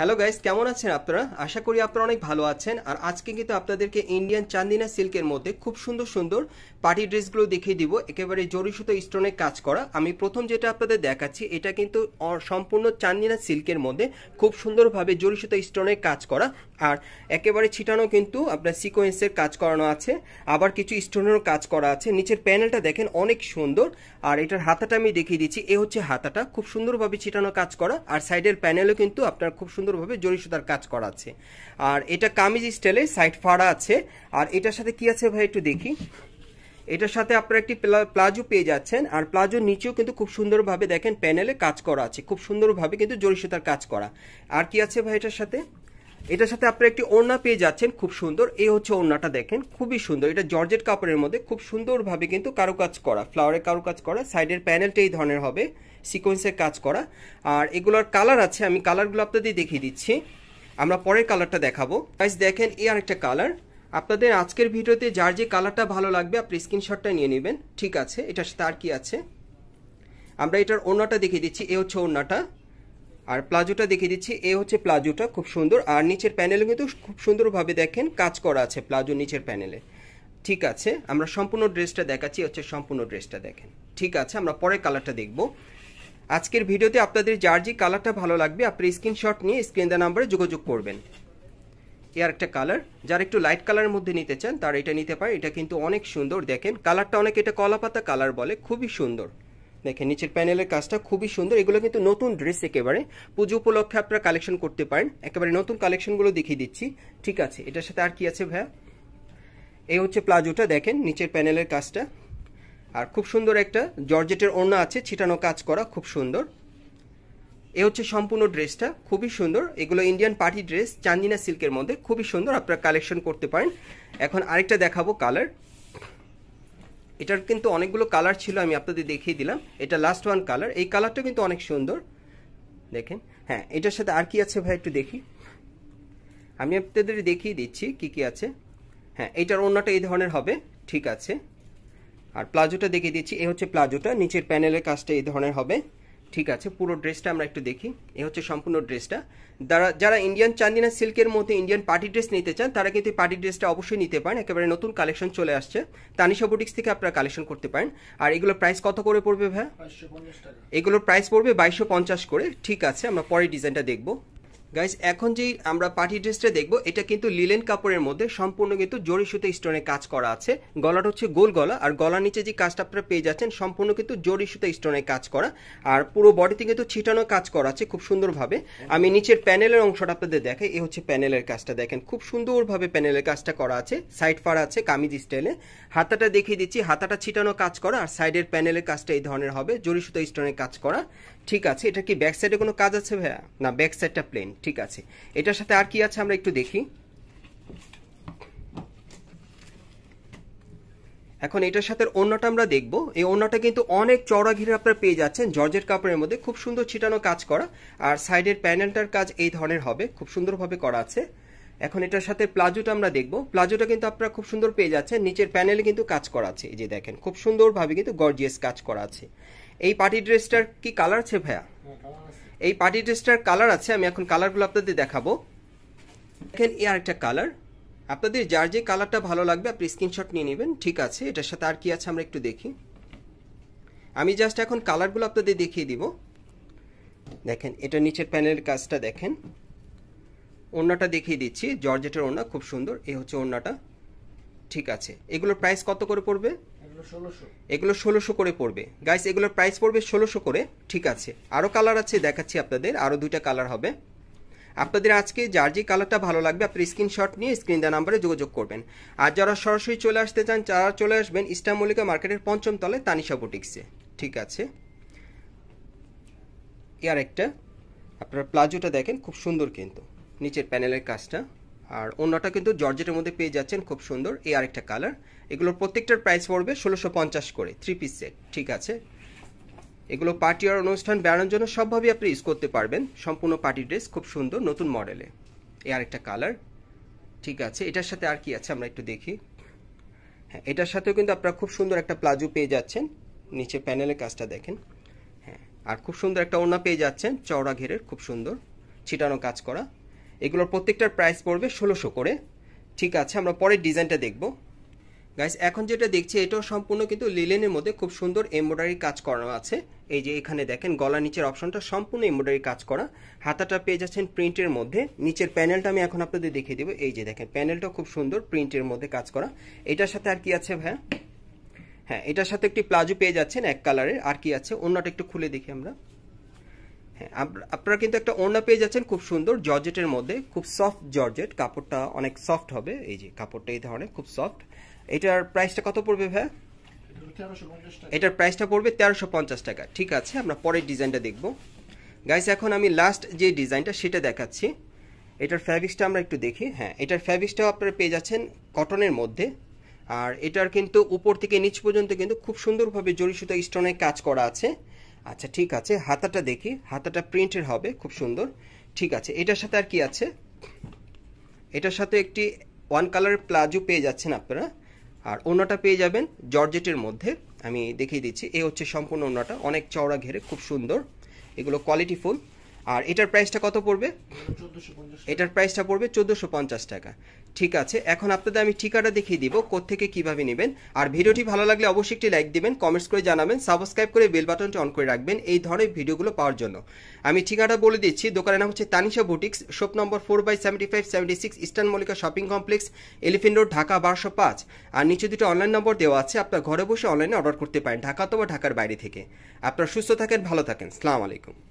hello guys কেমন আছেন আপনারা আশা করি আপনারা অনেক ভালো আছেন আর আজকে কিন্তু আপনাদেরকে ইন্ডিয়ান চান্দিনা সিল্কের মধ্যে খুব সুন্দর সুন্দর পার্টি ড্রেসগুলো দেখিয়ে দিব একেবারে জরি সুতো স্টোনে কাজ করা আমি প্রথম যেটা আপনাদের দেখাচ্ছি এটা কিন্তু সম্পূর্ণ চান্দিনা সিল্কের মধ্যে খুব সুন্দরভাবে জরি সুতো স্টোনে কাজ করা আর একেবারে ছিটানো কিন্তু আপনার সিকোয়েন্সের কাজ করানো আছে আবার কিছু স্টোনেরও কাজ করা আছে নিচের প্যানেলটা দেখেন অনেক সুন্দর আর এটার হাতাটা আমি দেখিয়ে দিচ্ছি এ হচ্ছে হাতাটা খুব সুন্দরভাবে ছিটানো কাজ করা আর সাইডের প্যানেলও কিন্তু আপনার খুব সুন্দর সুন্দরভাবে জরিসুতার কাজ করা আছে আর এটা কামিজ স্টাইলে সাইড ফাড়া আছে আর এটার সাথে কি আছে ভাই একটু দেখি এটার সাথে আপনারা একটি প্লাজো পেয়ে যাচ্ছেন আর প্লাজোর নিচেও কিন্তু খুব সুন্দরভাবে দেখেন প্যানেলে কাজ করা আছে খুব সুন্দরভাবে কিন্তু জরিসুতার কাজ করা আর কি আছে ভাই এটার সাথে এটার সাথে আপনি একটি ওড়না পেয়ে যাচ্ছেন খুব সুন্দর এই হচ্ছে ওড়নাটা দেখেন খুবই সুন্দর এটা জর্জেট কাপড়ের মধ্যে খুব সুন্দরভাবে কিন্তু কারুকাজ করা ফ্লাওয়ারের কারুকাজ করা সাইডের প্যানেলটা এই ধরনের হবে সিকোয়েন্সের কাজ করা আর এগুলোর কালার আছে আমি কালারগুলো আপনাদের দেখিয়ে দিচ্ছি আমরা পরের কালারটা দেখাবো প্রাইস দেখেন এই একটা কালার আপনাদের আজকের ভিডিওতে যার যে কালারটা ভালো লাগবে আপনি স্ক্রিনশটটা নিয়ে নেবেন ঠিক আছে এটার সাথে আর কি আছে আমরা এটার ওড়নাটা দেখিয়ে দিচ্ছি এ হচ্ছে ওড়নাটা আর প্লাজোটা দেখিয়ে দিচ্ছি এ হচ্ছে প্লাজোটা খুব সুন্দর আর নিচের প্যানেলে কিন্তু খুব সুন্দরভাবে দেখেন কাজ করা আছে প্লাজো নিচের প্যানেলে ঠিক আছে আমরা সম্পূর্ণ ড্রেসটা দেখাচ্ছি হচ্ছে সম্পূর্ণ ড্রেসটা দেখেন ঠিক আছে আমরা পরে কালারটা দেখব আজকের ভিডিওতে আপনাদের যার যে কালারটা ভালো লাগবে আপনি স্ক্রিনশট নিয়ে স্ক্রিন দা নাম্বারে যোগাযোগ করবেন এ আর একটা কালার যারা একটু লাইট কালারের মধ্যে নিতে চান তার এটা নিতে পারে এটা কিন্তু অনেক সুন্দর দেখেন কালারটা অনেক এটা কলাপাতা কালার বলে খুবই সুন্দর দেখেন নিচের প্যানেলের কাজটা খুবই সুন্দর এগুলো কিন্তু নতুন ড্রেস একেবারে পুজো উপলক্ষে আপনারা কালেকশন করতে পারেন একেবারে নতুন কালেকশনগুলো দেখিয়ে দিচ্ছি ঠিক আছে এটার সাথে আর কি আছে ভাইয়া এই হচ্ছে প্লাজোটা দেখেন নিচের প্যানেলের কাজটা আর খুব সুন্দর একটা জর্জেটের ওড়না আছে ছিটানো কাজ করা খুব সুন্দর এ হচ্ছে সম্পূর্ণ ড্রেসটা খুবই সুন্দর এগুলো ইন্ডিয়ান পার্টি ড্রেস চান্দিনা সিল্কের মধ্যে খুবই সুন্দর আপনারা কালেকশন করতে পারেন এখন আরেকটা দেখাবো কালার এটার কিন্তু অনেকগুলো কালার ছিল আমি আপনাদের দেখিয়ে দিলাম এটা লাস্ট ওয়ান কালার এই কালারটা কিন্তু অনেক সুন্দর দেখেন হ্যাঁ এটার সাথে আর কি আছে ভাই একটু দেখি আমি আপনাদের দেখিয়ে দিচ্ছি কি কি আছে হ্যাঁ এটার অন্যটা এই ধরনের হবে ঠিক আছে আর প্লাজোটা দেখিয়ে দিচ্ছি এ হচ্ছে প্লাজোটা নিচের প্যানেলের কাজটা এই ধরনের হবে ঠিক আছে পুরো ড্রেসটা আমরা একটু দেখি এ হচ্ছে সম্পূর্ণ ড্রেসটা দ্বারা যারা ইন্ডিয়ান চান্দিনা সিল্কের মধ্যে ইন্ডিয়ান পার্টি ড্রেস নিতে চান তারা কিন্তু পার্টি ড্রেসটা অবশ্যই নিতে পারেন একেবারে নতুন কালেকশন চলে আসছে তানিশা বুটিক্স থেকে আপনারা কালেকশন করতে পারেন আর এগুলোর প্রাইস কত করে পড়বে ভাই এগুলোর প্রাইস পড়বে বাইশশো পঞ্চাশ করে ঠিক আছে আমরা পরের ডিজাইনটা দেখবো গাইস এখন যেই আমরা পার্টি ড্রেসটা দেখব এটা কিন্তু লিলেন কাপড়ের মধ্যে সম্পূর্ণ কিন্তু জরি সুতা স্টোনে কাজ করা আছে গলাটা হচ্ছে গোল গলা আর গলার নিচে যে কাজটা আপনারা পেয়ে যাচ্ছেন সম্পূর্ণ কিন্তু জরি সুতা স্টোনে কাজ করা আর পুরো বডিতে কিন্তু ছিটানো কাজ করা আছে খুব সুন্দরভাবে আমি নিচের প্যানেলের অংশটা আপনাদের দেখাই এ হচ্ছে প্যানেলের কাজটা দেখেন খুব সুন্দরভাবে প্যানেলের কাজটা করা আছে সাইড ফার আছে কামিজ স্টাইলে হাতাটা দেখিয়ে দিচ্ছি হাতাটা ছিটানো কাজ করা আর সাইডের প্যানেলের কাজটা এই ধরনের হবে জরি সুতা স্টোনে কাজ করা ঠিক আছে এটা কি ব্যাক সাইডে কোনো কাজ আছে ভাইয়া না ব্যাক সাইডটা প্লেন ঠিক আছে এটার সাথে আর কি আছে আমরা একটু দেখি এখন এটার সাথে অন্যটা আমরা দেখব এই অন্যটা কিন্তু অনেক চড়া ঘিরে আপনারা পেয়ে যাচ্ছেন জর্জের কাপড়ের মধ্যে খুব সুন্দর ছিটানো কাজ করা আর সাইডের প্যানেলটার কাজ এই ধরনের হবে খুব সুন্দরভাবে করা আছে এখন এটার সাথে প্লাজোটা আমরা দেখব প্লাজোটা কিন্তু আপনারা খুব সুন্দর পেয়ে যাচ্ছেন নিচের প্যানেলে কিন্তু কাজ করা আছে এই যে দেখেন খুব সুন্দরভাবে কিন্তু গর্জিয়াস কাজ করা আছে এই পার্টি ড্রেসটার কি কালার আছে ভাইয়া এই পার্টি ড্রেসটার কালার আছে আমি এখন কালারগুলো আপনাদের দেখাবো দেখেন এ আরেকটা কালার আপনাদের যার যে কালারটা ভালো লাগবে আপনি স্ক্রিনশট নিয়ে নেবেন ঠিক আছে এটার সাথে আর কি আছে আমরা একটু দেখি আমি জাস্ট এখন কালারগুলো আপনাদের দেখিয়ে দিব দেখেন এটা নিচের প্যানেলের কাজটা দেখেন ওড়নাটা দেখিয়ে দিচ্ছি জর্জেটের ওড়না খুব সুন্দর এ হচ্ছে ওড়নাটা ঠিক আছে এগুলোর প্রাইস কত করে পড়বে এগুলো ষোলোশো করে পড়বে গাইস এগুলোর প্রাইস পড়বে ষোলোশো করে ঠিক আছে আরও কালার আছে দেখাচ্ছি আপনাদের আরও দুইটা কালার হবে আপনাদের আজকে যার যে কালারটা ভালো লাগবে আপনি স্ক্রিনশট নিয়ে স্ক্রিন দেওয়া নাম্বারে যোগাযোগ করবেন আর যারা সরাসরি চলে আসতে চান তারা চলে আসবেন ইস্টামলিকা মার্কেটের পঞ্চম তলে তানিশা বুটিক্সে ঠিক আছে আর একটা আপনার প্লাজোটা দেখেন খুব সুন্দর কিন্তু নিচের প্যানেলের কাজটা আর অন্যটা কিন্তু জর্জেটের মধ্যে পেয়ে যাচ্ছেন খুব সুন্দর এই আরেকটা কালার এগুলোর প্রত্যেকটার প্রাইস পড়বে ষোলোশো পঞ্চাশ করে থ্রি পিস সেট ঠিক আছে এগুলো পার্টি আর অনুষ্ঠান বেড়ানোর জন্য সবভাবেই আপনি ইউজ করতে পারবেন সম্পূর্ণ পার্টি ড্রেস খুব সুন্দর নতুন মডেলে আর আরেকটা কালার ঠিক আছে এটার সাথে আর কি আছে আমরা একটু দেখি হ্যাঁ এটার সাথেও কিন্তু আপনারা খুব সুন্দর একটা প্লাজো পেয়ে যাচ্ছেন নিচে প্যানেলের কাজটা দেখেন হ্যাঁ আর খুব সুন্দর একটা ওড়না পেয়ে যাচ্ছেন চওড়া ঘেরের খুব সুন্দর ছিটানো কাজ করা এগুলোর প্রত্যেকটার প্রাইস পড়বে ষোলোশো করে ঠিক আছে আমরা পরের ডিজাইনটা দেখব গাইস এখন যেটা দেখছি এটাও সম্পূর্ণ কিন্তু লিলেনের মধ্যে খুব সুন্দর এমব্রয়ডারি কাজ করানো আছে এই যে এখানে দেখেন গলা নিচের অপশনটা সম্পূর্ণ এমব্রয়ডারি কাজ করা হাতাটা পেয়ে যাচ্ছেন প্রিন্টের মধ্যে নিচের প্যানেলটা আমি এখন আপনাদের দেখিয়ে দেবো এই যে দেখেন প্যানেলটা খুব সুন্দর প্রিন্টের মধ্যে কাজ করা এটার সাথে আর কি আছে ভাইয়া হ্যাঁ এটার সাথে একটি প্লাজো পেয়ে যাচ্ছেন এক কালারের আর কি আছে অন্যটা একটু খুলে দেখি আমরা হ্যাঁ আপনারা কিন্তু একটা ওড়না পেয়ে যাচ্ছেন খুব সুন্দর জর্জেটের মধ্যে খুব সফট জর্জেট কাপড়টা অনেক সফট হবে এই যে কাপড়টা এই ধরনের খুব সফট এটার প্রাইসটা কত পড়বে ভাই এটার প্রাইসটা পড়বে তেরোশো পঞ্চাশ টাকা ঠিক আছে আমরা পরের ডিজাইনটা দেখব গাইস এখন আমি লাস্ট যে ডিজাইনটা সেটা দেখাচ্ছি এটার ফ্যাব্রিক্সটা আমরা একটু দেখি হ্যাঁ এটার ফ্যাব্রিক্সটাও আপনারা পেয়ে যাচ্ছেন কটনের মধ্যে আর এটার কিন্তু উপর থেকে নিচ পর্যন্ত কিন্তু খুব সুন্দরভাবে জড়ি সুতা স্টোনে কাজ করা আছে আচ্ছা ঠিক আছে হাতাটা দেখি হাতাটা প্রিন্টের হবে খুব সুন্দর ঠিক আছে এটার সাথে আর কি আছে এটার সাথে একটি ওয়ান কালার প্লাজো পেয়ে যাচ্ছেন আপনারা আর অন্যটা পেয়ে যাবেন জর্জেটের মধ্যে আমি দেখিয়ে দিচ্ছি এ হচ্ছে সম্পূর্ণ অন্যটা অনেক চওড়া ঘেরে খুব সুন্দর এগুলো কোয়ালিটি ফুল আর এটার প্রাইসটা কত পড়বে এটার প্রাইসটা পড়বে চোদ্দোশো পঞ্চাশ টাকা ঠিক আছে এখন আপনাদের আমি ঠিকাটা দেখিয়ে দিব থেকে কিভাবে নেবেন আর ভিডিওটি ভালো লাগলে অবশ্যই একটি লাইক দিবেন কমেন্টস করে জানাবেন সাবস্ক্রাইব করে বেল বাটনটি অন করে রাখবেন এই ধরনের ভিডিওগুলো পাওয়ার জন্য আমি ঠিকাটা বলে দিচ্ছি দোকানের নাম হচ্ছে Tanisha boutiques shop number four by seventy five seventy six eastern Mallika shopping complex elephant road Dhaka বারোশো পাঁচ আর নিচে দুটো অনলাইন নম্বর দেওয়া আছে আপনার ঘরে বসে অনলাইনে অর্ডার করতে পারেন ঢাকা অথবা ঢাকার বাইরে থেকে আপনারা সুস্থ থাকেন ভালো থাকেন সালাম আলাইকুম